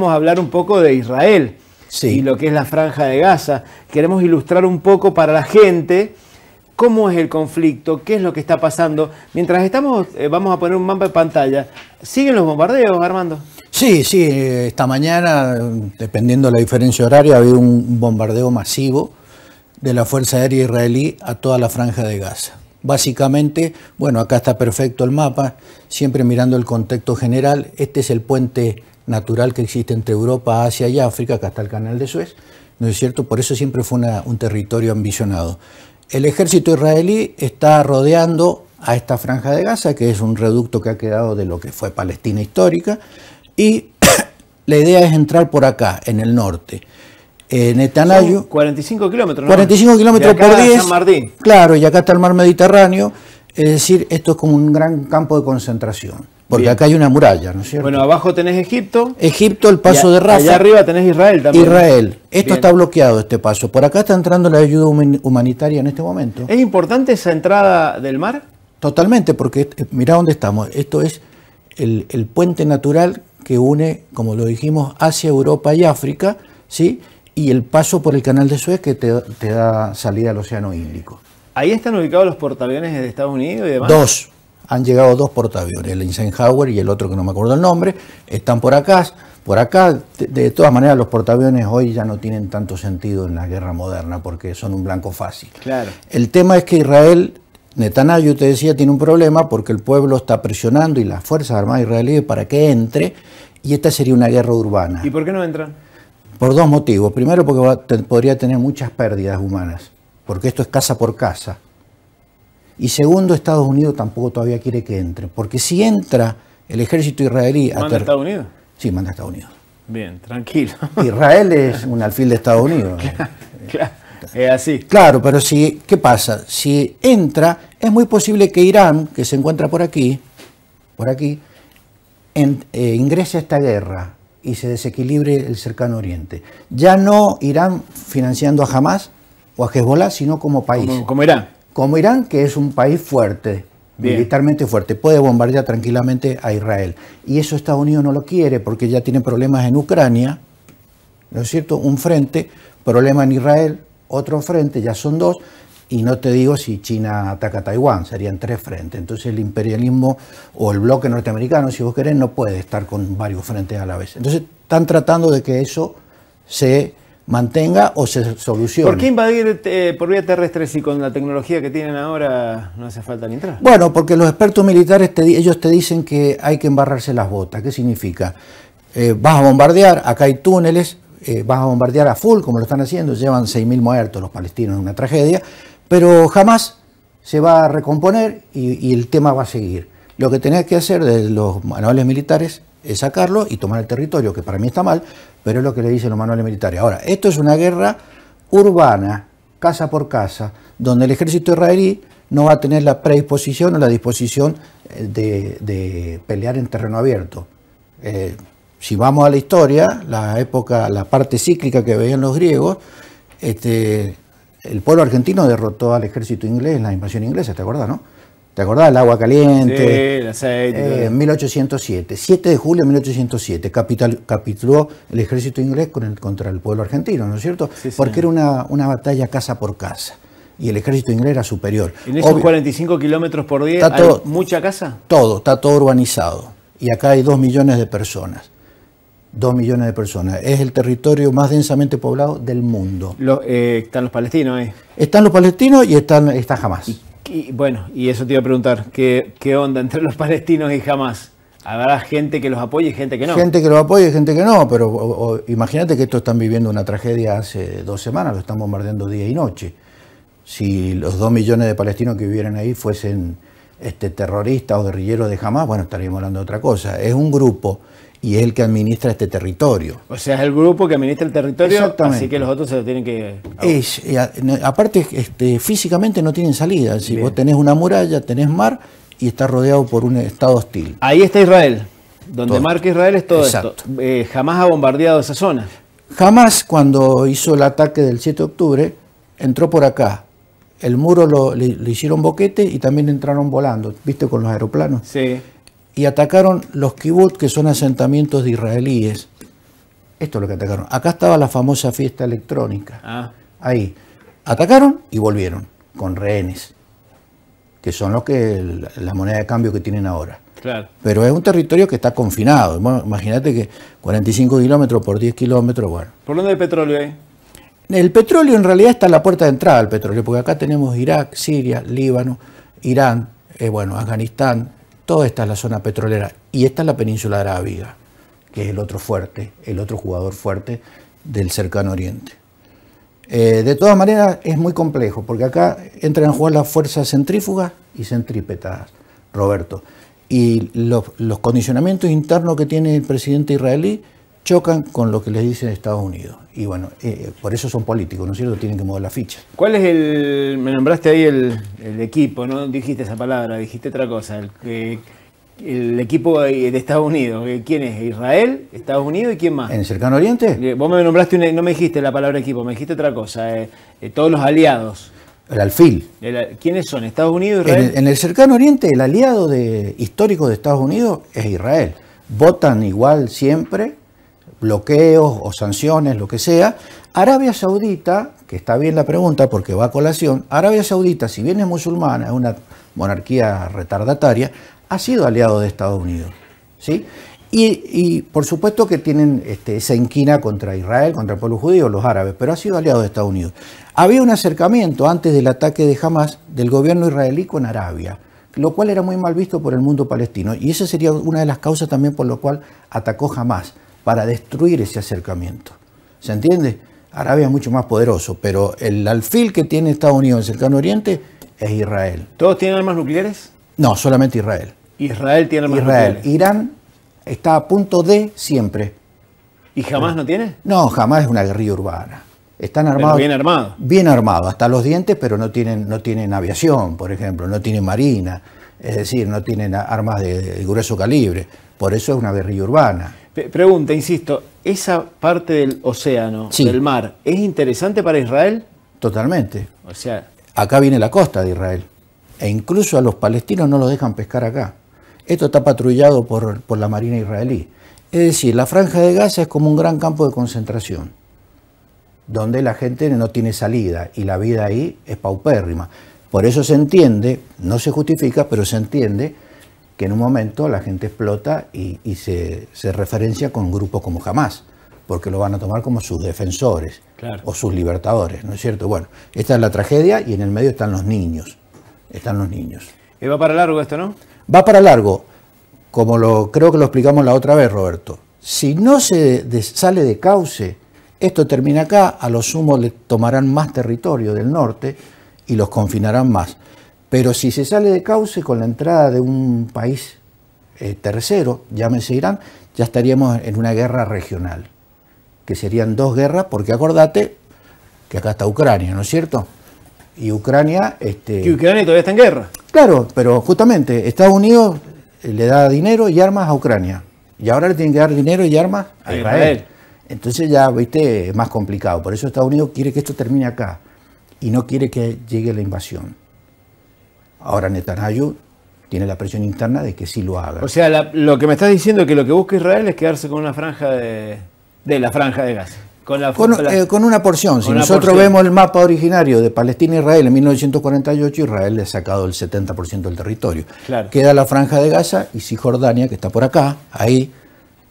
Vamos a hablar un poco de Israel y lo que es la franja de Gaza. Queremos ilustrar un poco para la gente cómo es el conflicto, qué es lo que está pasando. Mientras estamos, eh, vamos a poner un mapa de pantalla. ¿Siguen los bombardeos, Armando? Sí, sí. Eh, esta mañana, dependiendo de la diferencia horaria, ha habido un bombardeo masivo de la Fuerza Aérea Israelí a toda la franja de Gaza. Básicamente, bueno, acá está perfecto el mapa, siempre mirando el contexto general. Este es el puente natural que existe entre Europa, Asia y África, acá está el canal de Suez, ¿no es cierto? Por eso siempre fue un territorio ambicionado. El ejército israelí está rodeando a esta franja de Gaza, que es un reducto que ha quedado de lo que fue Palestina histórica, y la idea es entrar por acá, en el norte. En eh, Netanyahu... 45 kilómetros, ¿no? 45 kilómetros por 10. Claro, y acá está el mar Mediterráneo. Es decir, esto es como un gran campo de concentración. Porque acá hay una muralla, ¿no es cierto? Bueno, abajo tenés Egipto. Egipto, el paso de Rafa. Allá arriba tenés Israel también. Israel. Esto está bloqueado, este paso. Por acá está entrando la ayuda humanitaria en este momento. ¿Es importante esa entrada del mar? Totalmente, porque eh, mira dónde estamos. Esto es el, puente natural que une, como lo dijimos, Asia, Europa y África, ¿sí? Y el paso por el canal de Suez que te, da salida al Océano Índico. Ahí están ubicados los portaaviones de Estados Unidos y demás. Dos han llegado dos portaaviones, el Eisenhower y el otro que no me acuerdo el nombre, están por acá, por acá, de, todas maneras los portaaviones hoy ya no tienen tanto sentido en la guerra moderna porque son un blanco fácil. Claro. El tema es que Israel, Netanyahu te decía, tiene un problema porque el pueblo está presionando y las Fuerzas Armadas israelíes para que entre y esta sería una guerra urbana. ¿Y por qué no entran? Por dos motivos. Primero porque podría tener muchas pérdidas humanas, porque esto es casa por casa. Y segundo, Estados Unidos tampoco todavía quiere que entre, porque si entra el ejército israelí... ¿Manda a Estados Unidos? Sí, manda a Estados Unidos. Bien, tranquilo. Israel es un alfil de Estados Unidos. claro, eh, eh, es así. Claro, pero si, ¿qué pasa? Si entra, es muy posible que Irán, que se encuentra por aquí, por aquí, eh, ingrese a esta guerra y se desequilibre el cercano oriente. Ya no Irán financiando a Hamas o a Hezbollah, sino como país. como Irán como Irán, que es un país fuerte, militarmente fuerte, puede bombardear tranquilamente a Israel. Y eso Estados Unidos no lo quiere porque ya tiene problemas en Ucrania, ¿no es cierto? Un frente, problema en Israel, otro frente, ya son dos, y no te digo si China ataca a Taiwán, serían tres frentes. Entonces el imperialismo o el bloque norteamericano, si vos querés, no puede estar con varios frentes a la vez. Entonces están tratando de que eso se mantenga o se solucione. ¿Por qué invadir eh, por vía terrestre si con la tecnología que tienen ahora no hace falta ni entrar? Bueno, porque los expertos militares, ellos te dicen que hay que embarrarse las botas. ¿Qué significa? Eh, vas a bombardear, acá hay túneles, eh, vas a bombardear a full, como lo están haciendo, llevan 6.000 muertos los palestinos, una tragedia, pero jamás se va a recomponer y, y el tema va a seguir. Lo que tenés que hacer de los manuales militares es sacarlo y tomar el territorio, que para mí está mal, pero es lo que le dicen los manuales militares. Ahora, esto es una guerra urbana, casa por casa, donde el ejército israelí no va a tener la predisposición o la disposición eh, de, pelear en terreno abierto. Eh, si vamos a la historia, la época, la parte cíclica que veían los griegos, este, el pueblo argentino derrotó al ejército inglés en la invasión inglesa, ¿te acuerdas, no? ¿Te acordás? El agua caliente. Sí, el aceite. 1807. Eh, 7 de julio de 1807. capituló el ejército inglés contra el pueblo argentino, ¿no es cierto? Porque era una, batalla casa por casa. Y el ejército inglés era superior. ¿En esos 45 kilómetros por día hay mucha casa? Todo, está todo urbanizado. Y acá hay 2 millones de personas. 2 millones de personas. Es el territorio más densamente poblado del mundo. Eh, están los palestinos ahí. Están los palestinos y están, está jamás. Y, bueno, y eso te iba a preguntar, ¿qué, ¿qué onda entre los palestinos y jamás? Habrá gente que los apoye y gente que no. Gente que los apoye y gente que no, pero imagínate que estos están viviendo una tragedia hace dos semanas, lo están bombardeando día y noche. Si los dos millones de palestinos que vivieran ahí fuesen este, terroristas o guerrilleros de jamás, bueno, estaríamos hablando de otra cosa. Es un grupo y es el que administra este territorio. O sea, es el grupo que administra el territorio, así que los otros se lo tienen que... Eh, aparte, este, físicamente no tienen salida. Si vos tenés una muralla, tenés mar y está rodeado por un estado hostil. Ahí está Israel. Donde marca Israel es todo esto. Eh, jamás ha bombardeado esa zona. Jamás cuando hizo el ataque del 7 de octubre, entró por acá. El muro lo, le, hicieron boquete y también entraron volando, ¿viste? Con los aeroplanos. Sí y atacaron los kibbutz, que son asentamientos de israelíes. Esto es lo que atacaron. Acá estaba la famosa fiesta electrónica. Ah. Ahí. Atacaron y volvieron con rehenes, que son los que la moneda de cambio que tienen ahora. Claro. Pero es un territorio que está confinado. Imagínate que 45 kilómetros por 10 kilómetros, bueno. ¿Por dónde hay petróleo ahí? El petróleo en realidad está en la puerta de entrada al petróleo, porque acá tenemos Irak, Siria, Líbano, Irán, eh, bueno, Afganistán, Toda esta es la zona petrolera y esta es la península arábiga, que es el otro fuerte, el otro jugador fuerte del cercano oriente. Eh, de todas maneras es muy complejo, porque acá entran a jugar las fuerzas centrífugas y centrípetas, Roberto. Y los condicionamientos internos que tiene el presidente israelí chocan con lo que les dicen Estados Unidos. Y bueno, eh, eh, por eso son políticos, ¿no es cierto? Tienen que mover la ficha. ¿Cuál es el, me nombraste ahí el, equipo, no dijiste esa palabra, dijiste otra cosa, el, el equipo de Estados Unidos, eh, ¿quién es? ¿Israel, Estados Unidos y quién más? ¿En el Cercano Oriente? Vos me nombraste, no me dijiste la palabra equipo, me dijiste otra cosa, todos los aliados. El alfil. ¿Quiénes son? ¿Estados Unidos, Israel? En el, en el cercano oriente, el aliado de, histórico de Estados Unidos es Israel. Votan igual siempre, bloqueos o sanciones, lo que sea, Arabia Saudita, que está bien la pregunta porque va a colación, Arabia Saudita, si bien es musulmana, es una monarquía retardataria, ha sido aliado de Estados Unidos. ¿sí? Y, por supuesto que tienen este, esa inquina contra Israel, contra el pueblo judío, los árabes, pero ha sido aliado de Estados Unidos. Había un acercamiento antes del ataque de Hamas del gobierno israelí con Arabia lo cual era muy mal visto por el mundo palestino. Y esa sería una de las causas también por lo cual atacó Hamas para destruir ese acercamiento. ¿Se entiende? Arabia es mucho más poderoso, pero el alfil que tiene Estados Unidos en el cercano oriente es Israel. ¿Todos tienen armas nucleares? No, solamente Israel. Israel tiene armas Israel. nucleares. Irán está a punto de siempre. ¿Y jamás no tiene? No, jamás es una guerrilla urbana. Están armados. bien armado? Bien armado, hasta los dientes, pero no tienen, no tienen aviación, por ejemplo, no tienen marina, es decir, no tienen armas de grueso calibre. Por eso es una guerrilla urbana. Pregunta, insisto, esa parte del océano, del mar, ¿es interesante para Israel? Totalmente. O sea, acá viene la costa de Israel. E incluso a los palestinos no los dejan pescar acá. Esto está patrullado por, por la Marina israelí. Es decir, la franja de Gaza es como un gran campo de concentración, donde la gente no tiene salida y la vida ahí es paupérrima. Por eso se entiende, no se justifica, pero se entiende que en un momento la gente explota y, se, referencia con grupos como jamás, porque lo van a tomar como sus defensores o sus libertadores, ¿no es cierto? Bueno, esta es la tragedia y en el medio están los niños, están los niños. Y eh, va para largo esto, ¿no? Va para largo, como lo creo que lo explicamos la otra vez, Roberto. Si no se sale de cauce, esto termina acá, a los sumo le tomarán más territorio del norte y los confinarán más. Pero si se sale de cauce con la entrada de un país eh, tercero, llámese Irán, ya estaríamos en una guerra regional, que serían dos guerras, porque acordate que acá está Ucrania, ¿no es cierto? Y Ucrania... Este, Ucrania todavía está en guerra. Claro, pero justamente Estados Unidos eh, le da dinero y armas a Ucrania. Y ahora le tienen que dar dinero y armas a Israel. Entonces ya, viste, es más complicado. Por eso Estados Unidos quiere que esto termine acá y no quiere que llegue la invasión. Ahora Netanyahu tiene la presión interna de que sí lo haga. O sea, lo que me estás diciendo es que lo que busca Israel es quedarse con una franja de, de la franja de Gaza. Con, eh, una porción. si nosotros vemos el mapa originario de Palestina e Israel en 1948, Israel le ha sacado el 70% del territorio. Queda la franja de Gaza y Cisjordania, que está por acá, ahí,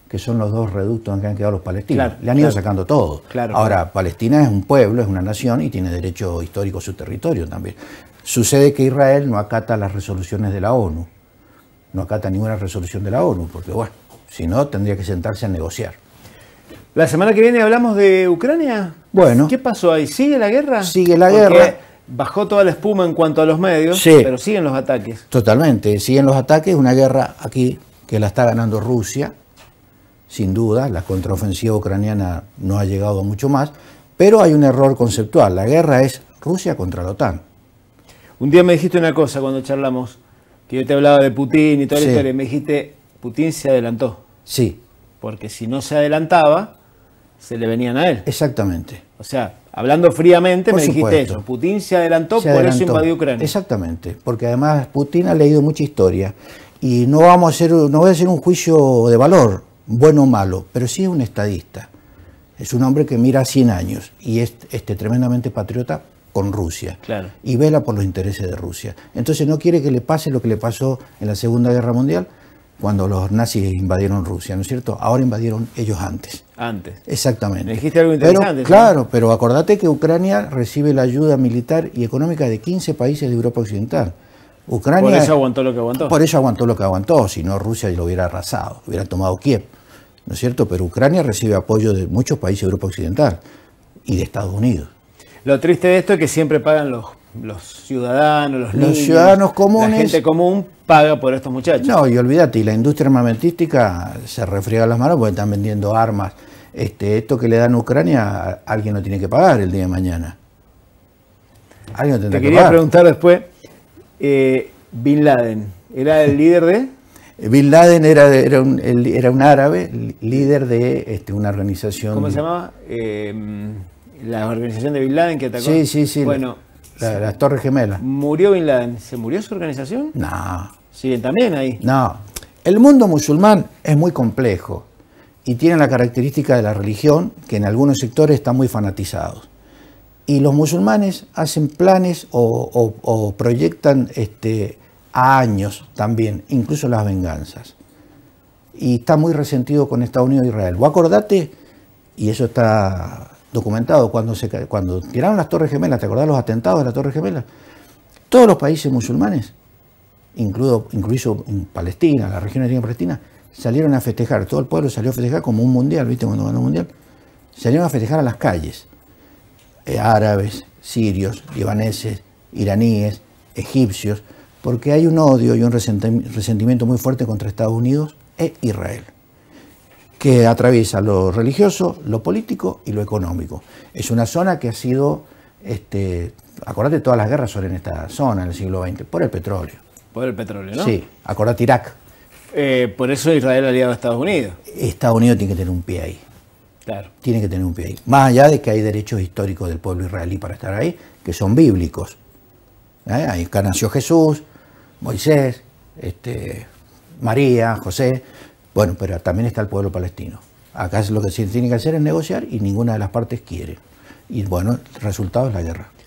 que son los dos reductos en que han quedado los palestinos. le han ido sacando todo. Ahora, Palestina es un pueblo, es una nación y tiene derecho histórico a su territorio también. Sucede que Israel no acata las resoluciones de la ONU, no acata ninguna resolución de la ONU, porque bueno, si no tendría que sentarse a negociar. La semana que viene hablamos de Ucrania. Bueno. ¿Qué pasó ahí? ¿Sigue la guerra? Sigue la guerra. Bajó toda la espuma en cuanto a los medios, pero siguen los ataques. Totalmente, siguen los ataques, una guerra aquí que la está ganando Rusia, sin duda, la contraofensiva ucraniana no ha llegado mucho más, pero hay un error conceptual, la guerra es Rusia contra la OTAN. Un día me dijiste una cosa cuando charlamos, que yo te hablaba de Putin y toda la historia, y me dijiste, Putin se adelantó. Sí. Porque si no se adelantaba, se le venían a él. Exactamente. O sea, hablando fríamente, me dijiste eso. Putin se adelantó, por eso invadió Ucrania. Exactamente, porque además Putin ha leído mucha historia. Y no, vamos a hacer, no voy a hacer un juicio de valor, bueno o malo, pero sí es un estadista. Es un hombre que mira 100 años y es este, tremendamente patriota con Rusia claro. y vela por los intereses de Rusia. Entonces no quiere que le pase lo que le pasó en la Segunda Guerra Mundial cuando los nazis invadieron Rusia, ¿no es cierto? Ahora invadieron ellos antes. Antes. Exactamente. dijiste algo interesante. claro, pero acordate que Ucrania recibe la ayuda militar y económica de 15 países de Europa Occidental. Ucrania, por eso aguantó lo que aguantó. Por eso aguantó lo que aguantó, si no Rusia lo hubiera arrasado, hubiera tomado Kiev, ¿no es cierto? Pero Ucrania recibe apoyo de muchos países de Europa Occidental y de Estados Unidos. Lo triste de esto es que siempre pagan los, los ciudadanos, los, los ciudadanos comunes. La gente común paga por estos muchachos. No, y olvídate, y la industria armamentística se refriega las manos porque están vendiendo armas. Este, esto que le dan a Ucrania, alguien lo tiene que pagar el día de mañana. Alguien lo Te quería que pagar. preguntar después, eh, Bin Laden, ¿era el líder de...? Bin Laden era, era, un, árabe, líder de este, una organización... ¿Cómo se llamaba? Eh, la organización de Bin Laden que atacó. Sí, sí, sí. Bueno. La, las Torres Gemelas. ¿Murió Bin Laden? ¿Se murió su organización? No. ¿Siguen también ahí? No. El mundo musulmán es muy complejo y tiene la característica de la religión que en algunos sectores están muy fanatizados. Y los musulmanes hacen planes o, proyectan este, a años también, incluso las venganzas. Y está muy resentido con Estados Unidos e Israel. Vos acordate, y eso está documentado, cuando, se, cuando tiraron las Torres Gemelas, ¿te acordás los atentados de las Torres Gemelas? Todos los países musulmanes, incluso en Palestina, la región de Palestina, salieron a festejar, todo el pueblo salió a festejar como un mundial, ¿viste? Cuando mundial, salieron a festejar a las calles, eh, árabes, sirios, libaneses, iraníes, egipcios, porque hay un odio y un resentimiento muy fuerte contra Estados Unidos e Israel que atraviesa lo religioso, lo político y lo económico. Es una zona que ha sido, este, acordate, todas las guerras son en esta zona, en el siglo XX, por el petróleo. Por el petróleo, ¿no? Sí, acordate Irak. Eh, por eso Israel aliado a Estados Unidos. Estados Unidos tiene que tener un pie ahí. Claro. Tiene que tener un pie ahí. Más allá de que hay derechos históricos del pueblo israelí para estar ahí, que son bíblicos. ¿Eh? Ahí nació Jesús, Moisés, este, María, José. Bueno, pero también está el pueblo palestino. Acá lo que se tiene que hacer es negociar y ninguna de las partes quiere. Y bueno, el resultado es la guerra.